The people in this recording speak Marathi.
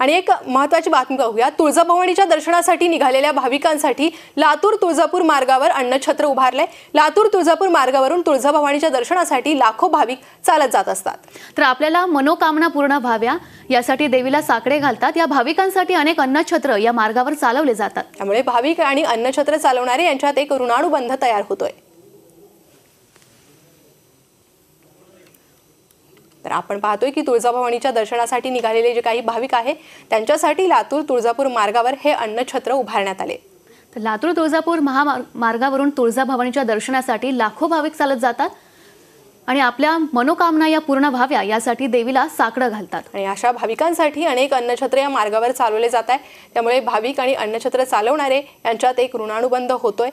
आणि एक महत्वाची बातमी पाहूया तुळजाभवानीच्या दर्शनासाठी निघालेल्या भाविकांसाठी लातूर तुळजापूर मार्गावर अन्नछत्र उभारले लातूर तुळजापूर मार्गावरून तुळजाभवानीच्या दर्शनासाठी लाखो भाविक चालत जात असतात तर आपल्याला मनोकामना पूर्ण व्हाव्या यासाठी देवीला साकडे घालतात या भाविकांसाठी अनेक अन्नछत्र या मार्गावर चालवले जातात त्यामुळे भाविक आणि अन्नछत्र चालवणारे यांच्यात एक ऋणानुबंध तयार होतोय तर आपण पाहतोय की तुळजाभवानीच्या दर्शनासाठी निघालेले जे काही भाविक आहे त्यांच्यासाठी लातूर तुळजापूर मार्गावर हे अन्नछत्र उभारण्यात आले तर लातूर तुळजापूर महामार्गावरून तुळजाभवानीच्या दर्शनासाठी लाखो भाविक चालत जातात आणि आपल्या मनोकामना या पूर्ण व्हाव्या यासाठी देवीला साकडं घालतात आणि अशा भाविकांसाठी अनेक अन्नछत्र या मार्गावर चालवले जात आहे त्यामुळे भाविक आणि अन्नछत्र चालवणारे यांच्यात एक ऋणानुबंध होतोय